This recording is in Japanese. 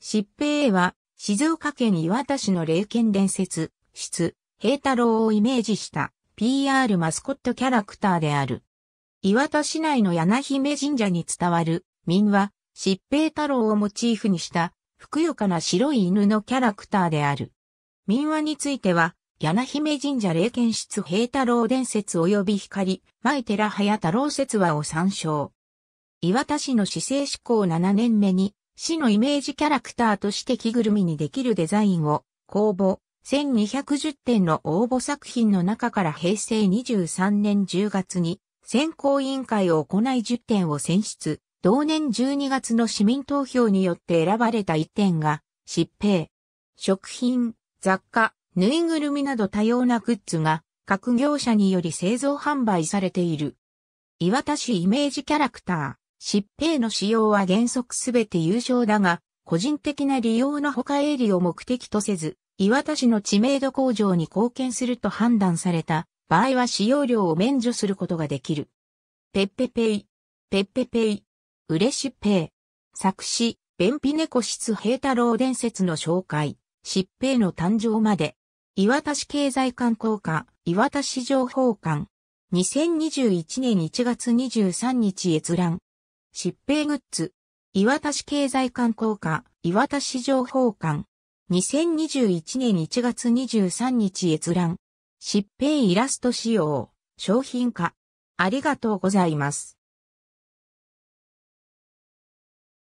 疾病は、静岡県岩田市の霊剣伝説、室、平太郎をイメージした PR マスコットキャラクターである。岩田市内の柳姫神社に伝わる民話、疾病太郎をモチーフにしたふくよかな白い犬のキャラクターである。民話については、柳姫神社霊剣室平太郎伝説及び光、前寺早太郎説話を参照。岩田市の市政志向7年目に、市のイメージキャラクターとして着ぐるみにできるデザインを公募1210点の応募作品の中から平成23年10月に選考委員会を行い10点を選出。同年12月の市民投票によって選ばれた1点が疾病、食品、雑貨、ぬいぐるみなど多様なグッズが各業者により製造販売されている。岩田市イメージキャラクター。疾病の使用は原則すべて有償だが、個人的な利用の他営利を目的とせず、岩田市の知名度向上に貢献すると判断された場合は使用料を免除することができる。ペッペペイ、ペッペペイ、嬉しペイ。作詞、便秘猫室平太郎伝説の紹介、疾病の誕生まで。岩田市経済観光課、岩田市情報館。2021年1月23日閲覧。疾病グッズ、岩田市経済観光課、岩田市情報館、2021年1月23日閲覧、疾病イラスト仕様、商品化。ありがとうございます。